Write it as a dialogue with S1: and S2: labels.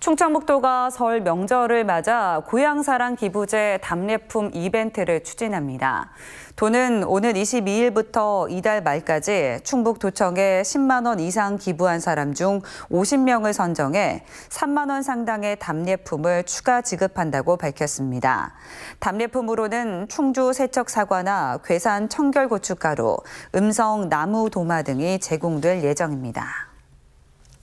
S1: 충청북도가 설 명절을 맞아 고향사랑 기부제 답례품 이벤트를 추진합니다. 도는 오는 22일부터 이달 말까지 충북도청에 10만 원 이상 기부한 사람 중 50명을 선정해 3만 원 상당의 답례품을 추가 지급한다고 밝혔습니다. 답례품으로는 충주 세척 사과나 괴산 청결 고춧가루, 음성 나무 도마 등이 제공될 예정입니다.